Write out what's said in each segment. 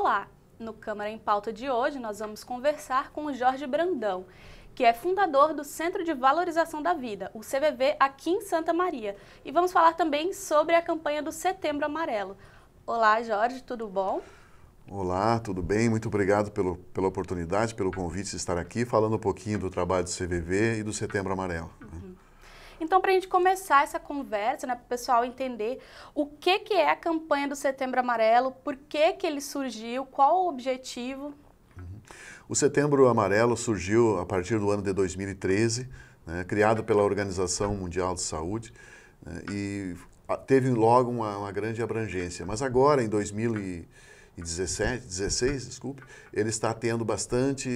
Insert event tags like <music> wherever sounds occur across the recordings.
Olá! No Câmara em Pauta de hoje, nós vamos conversar com o Jorge Brandão, que é fundador do Centro de Valorização da Vida, o CVV, aqui em Santa Maria. E vamos falar também sobre a campanha do Setembro Amarelo. Olá, Jorge, tudo bom? Olá, tudo bem? Muito obrigado pelo, pela oportunidade, pelo convite de estar aqui, falando um pouquinho do trabalho do CVV e do Setembro Amarelo. Né? Uhum. Então, para a gente começar essa conversa, né, para o pessoal entender o que, que é a campanha do Setembro Amarelo, por que, que ele surgiu, qual o objetivo. Uhum. O Setembro Amarelo surgiu a partir do ano de 2013, né, criado pela Organização Mundial de Saúde, né, e teve logo uma, uma, grande abrangência. Mas agora, em 2013, e 17, 16, desculpe, ele está tendo bastante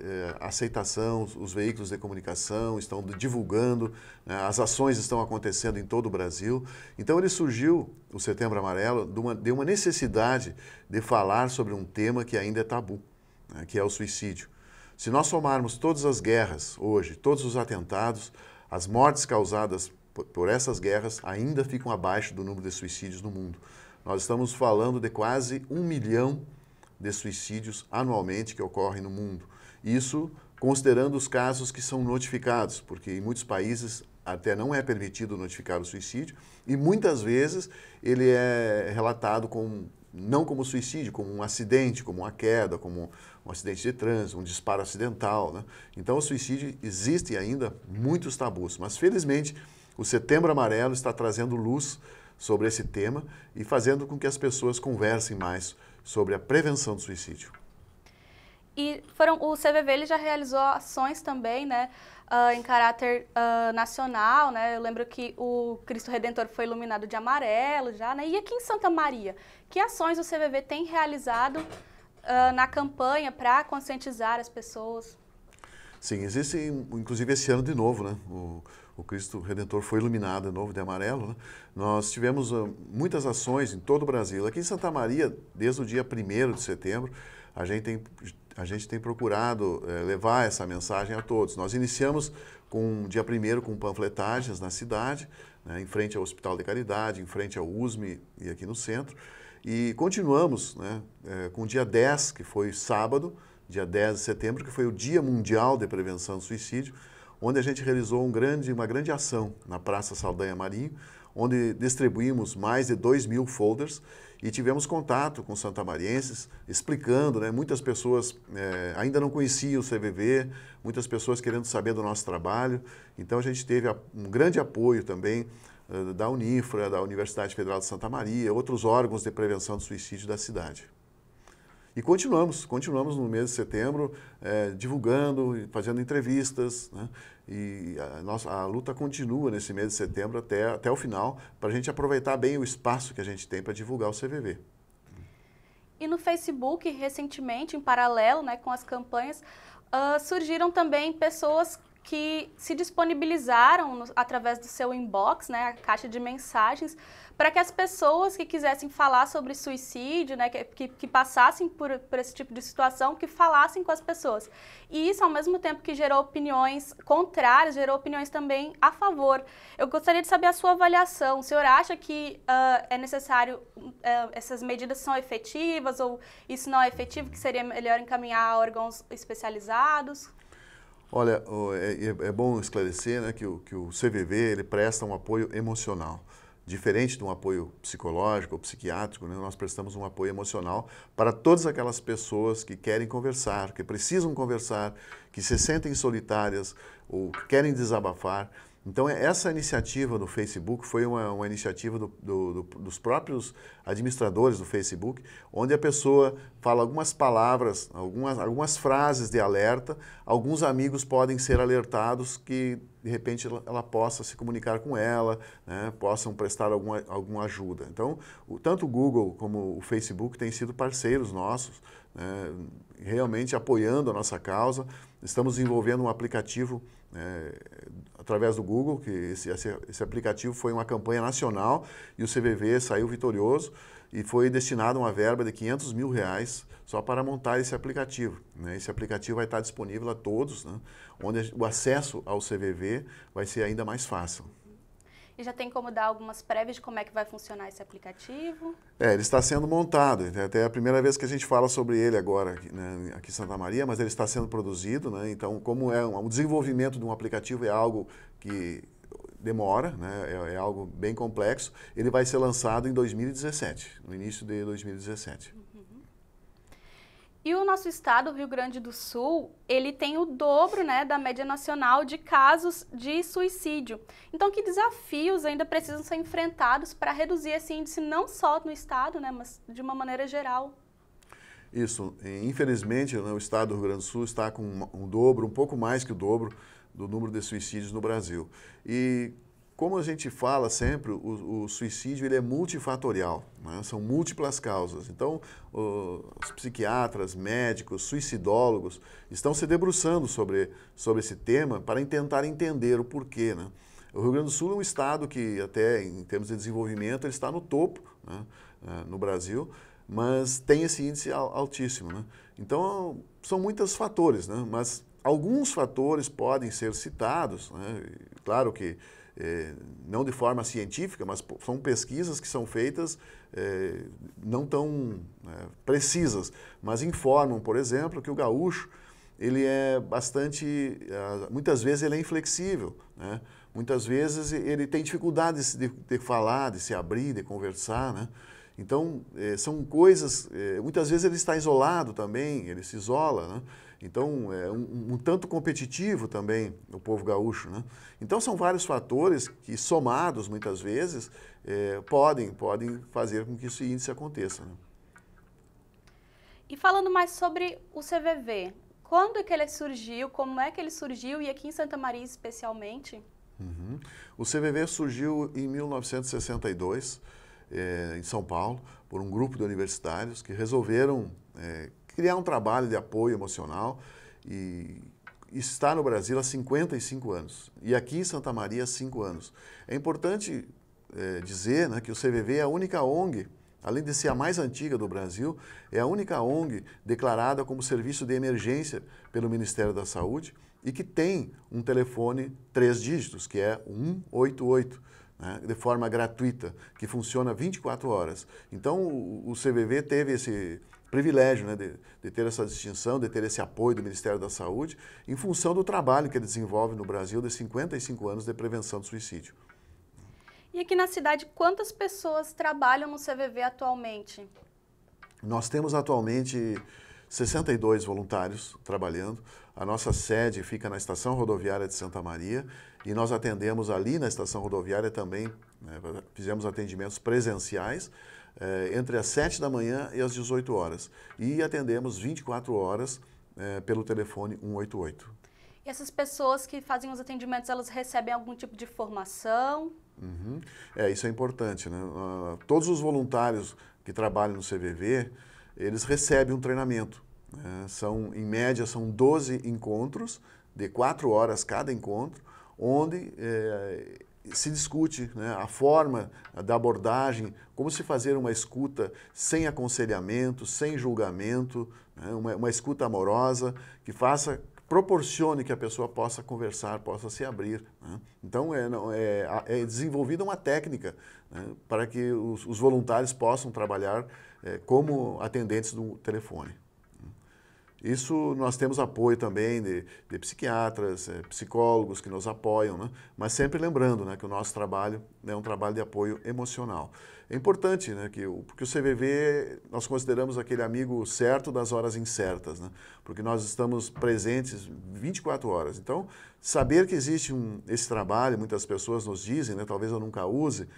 eh, aceitação, os, os veículos de comunicação estão divulgando, né, as ações estão acontecendo em todo o Brasil. Então ele surgiu, o Setembro Amarelo, de uma, de uma necessidade de falar sobre um tema que ainda é tabu, né, que é o suicídio. Se nós somarmos todas as guerras hoje, todos os atentados, as mortes causadas por, por essas guerras ainda ficam abaixo do número de suicídios no mundo. Nós estamos falando de quase um milhão de suicídios anualmente que ocorrem no mundo. Isso considerando os casos que são notificados, porque em muitos países até não é permitido notificar o suicídio e muitas vezes ele é relatado como não como suicídio, como um acidente, como uma queda, como um acidente de trânsito, um disparo acidental. Né? Então, o suicídio existe ainda muitos tabus, mas felizmente o Setembro Amarelo está trazendo luz sobre esse tema e fazendo com que as pessoas conversem mais sobre a prevenção do suicídio. E foram, o CVV ele já realizou ações também, né, uh, em caráter uh, nacional, né? Eu lembro que o Cristo Redentor foi iluminado de amarelo já, né? E aqui em Santa Maria, que ações o CVV tem realizado uh, na campanha para conscientizar as pessoas? Sim, existem, inclusive esse ano de novo, né? O o Cristo Redentor foi iluminado de novo de amarelo. Né? Nós tivemos uh, muitas ações em todo o Brasil. Aqui em Santa Maria, desde o dia 1 de setembro, a gente tem, a gente tem procurado uh, levar essa mensagem a todos. Nós iniciamos com dia 1 com panfletagens na cidade, né, em frente ao Hospital de Caridade, em frente ao USME e aqui no centro. E continuamos né, eh, o dia 10, que foi sábado, dia 10 de setembro, que foi o Dia Mundial de Prevenção do Suicídio onde a gente realizou um grande, uma grande ação na Praça Saldanha Marinho, onde distribuímos mais de 2 mil folders e tivemos contato com santamarienses, explicando, né? muitas pessoas é, ainda não conheciam o CVV, muitas pessoas querendo saber do nosso trabalho, então a gente teve um grande apoio também eh, da Unifra, da Universidade Federal de Santa Maria, outros órgãos de prevenção do suicídio da cidade. E continuamos, continuamos no mês de setembro, eh, divulgando, fazendo entrevistas. Né? E a, nossa, a luta continua nesse mês de setembro até, até o final, para a gente aproveitar bem o espaço que a gente tem para divulgar o CVV. E no Facebook, recentemente, em paralelo né, com as campanhas, uh, surgiram também pessoas que se disponibilizaram no, através do seu inbox, né, a caixa de mensagens, para que as pessoas que quisessem falar sobre suicídio, né, que, que, que passassem por, por, esse tipo de situação, que falassem com as pessoas. E isso, ao mesmo tempo que gerou opiniões contrárias, gerou opiniões também a favor. Eu gostaria de saber a sua avaliação. O senhor acha que uh, é necessário, uh, essas medidas são efetivas ou isso não é efetivo, que seria melhor encaminhar a órgãos especializados? Olha, é, é, é, bom esclarecer né, que, o, que o CVV ele presta um apoio emocional. Diferente de um apoio psicológico ou psiquiátrico, né, nós prestamos um apoio emocional para todas aquelas pessoas que querem conversar, que precisam conversar, que se sentem solitárias ou querem desabafar. Então, é, essa iniciativa do Facebook foi uma, uma iniciativa do, do, do, dos próprios administradores do Facebook, onde a pessoa fala algumas palavras, algumas, algumas frases de alerta. Alguns amigos podem ser alertados que, de repente, ela, ela possa se comunicar com ela, né, possam prestar alguma, alguma ajuda. Então, o, tanto o Google como o Facebook têm sido parceiros nossos, né, realmente apoiando a nossa causa. Estamos desenvolvendo um aplicativo né, através do Google, que esse, esse, esse, aplicativo foi uma campanha nacional e o CVV saiu vitorioso e foi destinado uma verba de 500 mil reais só para montar esse aplicativo. Né? Esse aplicativo vai estar disponível a todos, né? onde o acesso ao CVV vai ser ainda mais fácil. E já tem como dar algumas prévias de como é que vai funcionar esse aplicativo? É, ele está sendo montado. Até a primeira vez que a gente fala sobre ele agora aqui, né, aqui em Santa Maria, mas ele está sendo produzido. Né? Então, como é um, o desenvolvimento de um aplicativo é algo que demora, né? é, é algo bem complexo, ele vai ser lançado em 2017, no início de 2017. E o nosso estado, o Rio Grande do Sul, ele tem o dobro né, da média nacional de casos de suicídio. Então, que desafios ainda precisam ser enfrentados para reduzir esse índice não só no estado, né, mas de uma maneira geral? Isso. Infelizmente, né, o estado do Rio Grande do Sul está com um dobro, um pouco mais que o dobro do número de suicídios no Brasil. E como a gente fala sempre, o, o suicídio ele é multifatorial, né? são múltiplas causas. Então, o, os psiquiatras, médicos, suicidólogos estão se debruçando sobre, sobre esse tema para tentar entender o porquê. Né? O Rio Grande do Sul é um estado que, até em termos de desenvolvimento, ele está no topo né? É, no Brasil, mas tem esse índice altíssimo. Né? Então, são muitos fatores, né? mas alguns fatores podem ser citados. Né? Claro que é, não de forma científica, mas são pesquisas que são feitas é, não tão né, precisas, mas informam, por exemplo, que o gaúcho ele é bastante, muitas vezes ele é inflexível, né? muitas vezes ele tem dificuldade de, de, falar, de se abrir, de conversar, né? Então, é, são coisas, muitas vezes ele está isolado também, ele se isola, né? Então, é um, um, tanto competitivo também o povo gaúcho. Né? Então, são vários fatores que, somados muitas vezes, é, podem, podem fazer com que esse índice aconteça. Né? E falando mais sobre o CVV, quando é que ele surgiu, como é que ele surgiu e aqui em Santa Maria especialmente? Uhum. O CVV surgiu em 1962, é, em São Paulo, por um grupo de universitários que resolveram é, criar um trabalho de apoio emocional e está no Brasil há 55 anos e aqui em Santa Maria há 5 anos. É importante é, dizer né, que o CVV é a única ONG, além de ser a mais antiga do Brasil, é a única ONG declarada como serviço de emergência pelo Ministério da Saúde e que tem um telefone três dígitos, que é 188 né, de forma gratuita, que funciona 24 horas. Então, o CVV teve esse, privilégio né, de, de, ter essa distinção, de ter esse apoio do Ministério da Saúde, em função do trabalho que ele desenvolve no Brasil de 55 anos de prevenção do suicídio. E aqui na cidade, quantas pessoas trabalham no CVV atualmente? Nós temos atualmente 62 voluntários trabalhando. A nossa sede fica na Estação Rodoviária de Santa Maria e nós atendemos ali na Estação Rodoviária também. Né, fizemos atendimentos presenciais é, entre as 7 da manhã e as 18 horas. E atendemos 24 horas é, pelo telefone 188. E essas pessoas que fazem os atendimentos, elas recebem algum tipo de formação? Uhum. É, isso é importante. Né? Uh, todos os voluntários que trabalham no CVV, eles recebem um treinamento. Né? São, em média, são 12 encontros, de 4 horas cada encontro, onde eh, se discute né, a forma da abordagem, como se fazer uma escuta sem aconselhamento, sem julgamento, né, uma, uma, escuta amorosa que faça proporcione que a pessoa possa conversar, possa se abrir. Né. Então é, é, é, desenvolvida uma técnica né, para que os, os voluntários possam trabalhar é, como atendentes do telefone. Isso nós temos apoio também de, de psiquiatras, eh, psicólogos que nos apoiam, né? mas sempre lembrando né, que o nosso trabalho né, é um trabalho de apoio emocional. É importante, né, que, porque o CVV nós consideramos aquele amigo certo das horas incertas, né? porque nós estamos presentes 24 horas. Então, saber que existe um, esse trabalho, muitas pessoas nos dizem, né, talvez eu nunca use,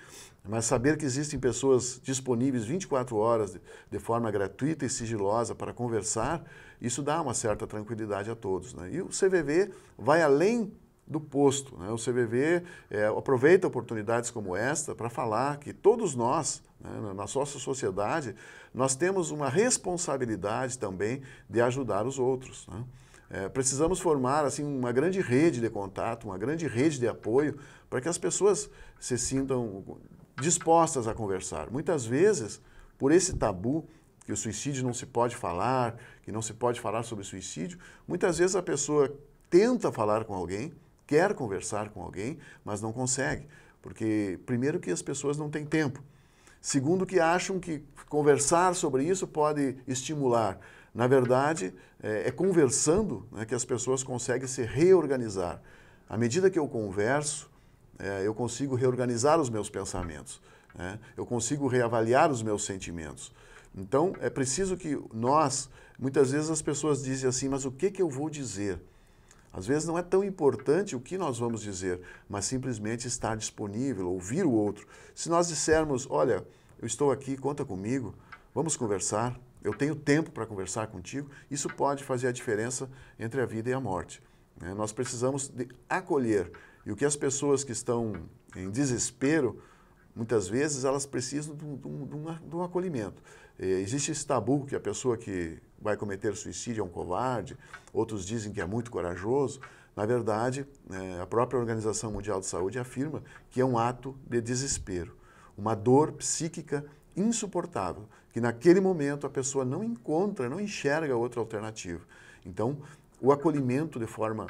mas saber que existem pessoas disponíveis 24 horas de, de, forma gratuita e sigilosa para conversar, isso dá uma certa tranquilidade a todos. Né? E o CVV vai além do posto. Né? O CVV é, aproveita oportunidades como esta para falar que todos nós, né, na nossa sociedade, nós temos uma responsabilidade também de ajudar os outros. Né? É, precisamos formar assim uma grande rede de contato, uma grande rede de apoio para que as pessoas se sintam dispostas a conversar. Muitas vezes, por esse tabu, que o suicídio não se pode falar, que não se pode falar sobre suicídio, muitas vezes a pessoa tenta falar com alguém, quer conversar com alguém, mas não consegue. Porque, primeiro, que as pessoas não têm tempo. Segundo, que acham que conversar sobre isso pode estimular. Na verdade, é, é conversando né, que as pessoas conseguem se reorganizar. À medida que eu converso, é, eu consigo reorganizar os meus pensamentos, né? eu consigo reavaliar os meus sentimentos. Então, é preciso que nós, muitas vezes as pessoas dizem assim, mas o que, que eu vou dizer? Às vezes não é tão importante o que nós vamos dizer, mas simplesmente estar disponível, ouvir o outro. Se nós dissermos, olha, eu estou aqui, conta comigo, vamos conversar, eu tenho tempo para conversar contigo, isso pode fazer a diferença entre a vida e a morte. Né? Nós precisamos acolher e o que as pessoas que estão em desespero, muitas vezes elas precisam de um, de um, de um, acolhimento. Eh, existe esse tabu que a pessoa que vai cometer suicídio é um covarde, outros dizem que é muito corajoso. Na verdade, é, a própria Organização Mundial de Saúde afirma que é um ato de desespero, uma dor psíquica insuportável, que naquele momento a pessoa não encontra, não enxerga outra alternativa. Então, o acolhimento de forma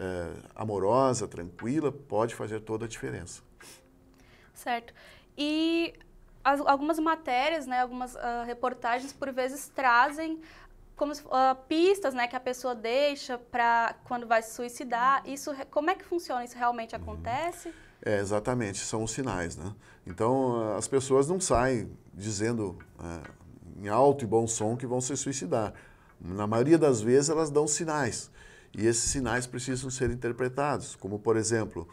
é, amorosa, tranquila, pode fazer toda a diferença. Certo. E as, algumas matérias, né, algumas uh, reportagens, por vezes trazem como uh, pistas, né, que a pessoa deixa para quando vai se suicidar. Isso, como é que funciona? Isso realmente acontece? É, exatamente, são os sinais, né? Então ah, as pessoas não saem dizendo uh, em alto e bom som que vão se suicidar. Na maioria das vezes elas dão sinais. E esses sinais precisam ser interpretados, como por exemplo,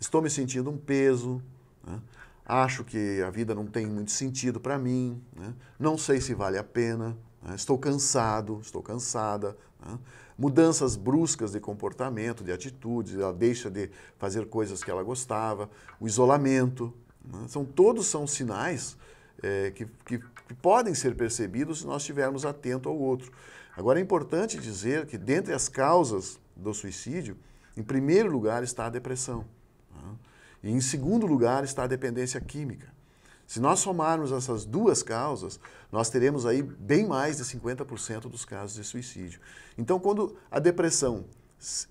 estou me sentindo um peso, né? acho que a vida não tem muito sentido para mim, né? não sei se vale a pena, né? estou cansado, estou cansada. Né? Mudanças bruscas de comportamento, de atitudes, ela deixa de fazer coisas que ela gostava, o isolamento. Né? São, todos são sinais é, que, que, que podem ser percebidos se nós estivermos atento ao outro. Agora é importante dizer que dentre as causas do suicídio, em primeiro lugar está a depressão. Né? E em segundo lugar está a dependência química. Se nós somarmos essas duas causas, nós teremos aí bem mais de 50% dos casos de suicídio. Então, quando a depressão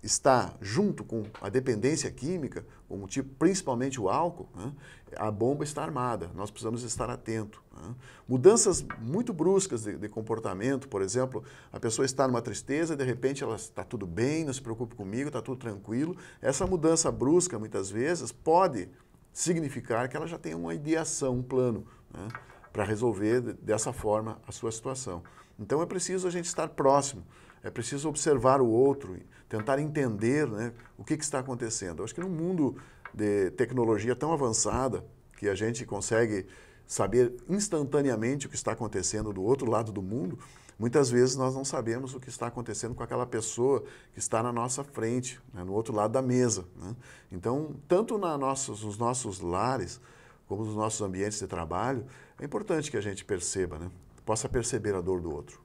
está junto com a dependência química, como tipo, principalmente o álcool, né? a bomba está armada, nós precisamos estar atento. Né? Mudanças muito bruscas de, de, comportamento, por exemplo, a pessoa está numa tristeza, de repente ela está tudo bem, não se preocupe comigo, está tudo tranquilo. Essa mudança brusca, muitas vezes, pode significar que ela já tem uma ideação, um plano, né? para resolver dessa forma a sua situação. Então é preciso a gente estar próximo é preciso observar o outro, tentar entender né, o que, que está acontecendo. Eu acho que num mundo de tecnologia tão avançada que a gente consegue saber instantaneamente o que está acontecendo do outro lado do mundo, muitas vezes nós não sabemos o que está acontecendo com aquela pessoa que está na nossa frente, né, no outro lado da mesa. Né? Então, tanto na nossos, nos nossos lares como nos nossos ambientes de trabalho, é importante que a gente perceba, né? possa perceber a dor do outro.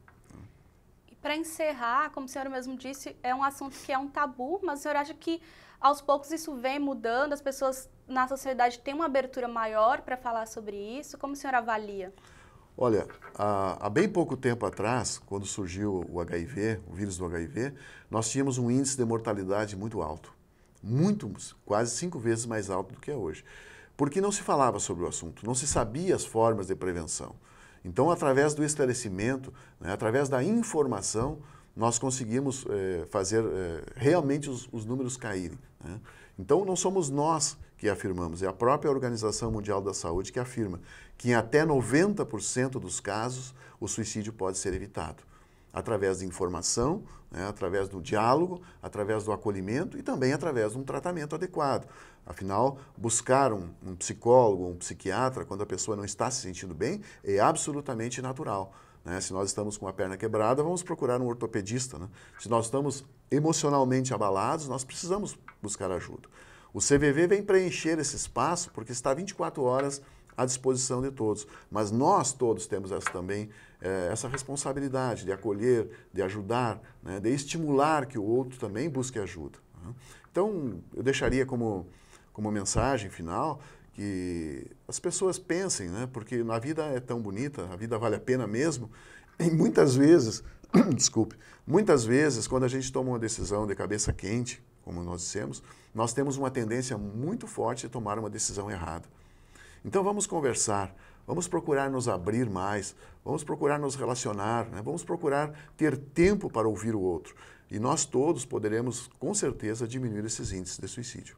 Para encerrar, como a senhora mesmo disse, é um assunto que é um tabu, mas a senhora acha que aos poucos isso vem mudando, as pessoas na sociedade têm uma abertura maior para falar sobre isso? Como a senhora avalia? Olha, há, há, bem pouco tempo atrás, quando surgiu o HIV, o vírus do HIV, nós tínhamos um índice de mortalidade muito alto. Muito, quase cinco vezes mais alto do que é hoje. Porque não se falava sobre o assunto, não se sabia as formas de prevenção. Então, através do esclarecimento, né, através da informação, nós conseguimos eh, fazer eh, realmente os, os, números caírem. Né? Então, não somos nós que afirmamos, é a própria Organização Mundial da Saúde que afirma que em até 90% dos casos o suicídio pode ser evitado através de informação, né, através do diálogo, através do acolhimento e também através de um tratamento adequado. Afinal, buscar um, um psicólogo, um psiquiatra, quando a pessoa não está se sentindo bem, é absolutamente natural. Né? Se nós estamos com a perna quebrada, vamos procurar um ortopedista. Né? Se nós estamos emocionalmente abalados, nós precisamos buscar ajuda. O CVV vem preencher esse espaço porque está 24 horas à disposição de todos. Mas nós todos temos essa, também é, essa responsabilidade de acolher, de ajudar, né, de estimular que o outro também busque ajuda. Né? Então, eu deixaria como, como mensagem final que as pessoas pensem, né, porque na vida é tão bonita, a vida vale a pena mesmo, e muitas vezes, <coughs> desculpe, muitas vezes quando a gente toma uma decisão de cabeça quente, como nós dissemos, nós temos uma tendência muito forte de tomar uma decisão errada. Então vamos conversar, vamos procurar nos abrir mais, vamos procurar nos relacionar, né? vamos procurar ter tempo para ouvir o outro. E nós todos poderemos, com certeza, diminuir esses índices de suicídio.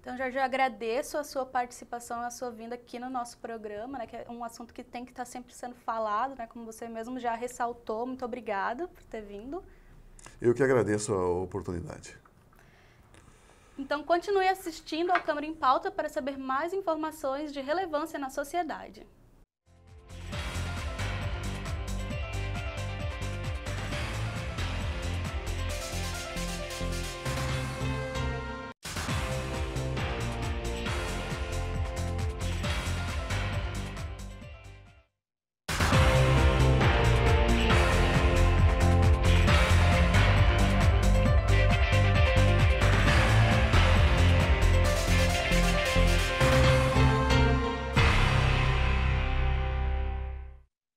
Então, Jorge, eu agradeço a sua participação, a sua vinda aqui no nosso programa, né, que é um assunto que tem que estar sempre sendo falado, né, como você mesmo já ressaltou. Muito obrigada por ter vindo. Eu que agradeço a oportunidade. Então, continue assistindo ao Câmara em Pauta para saber mais informações de relevância na sociedade.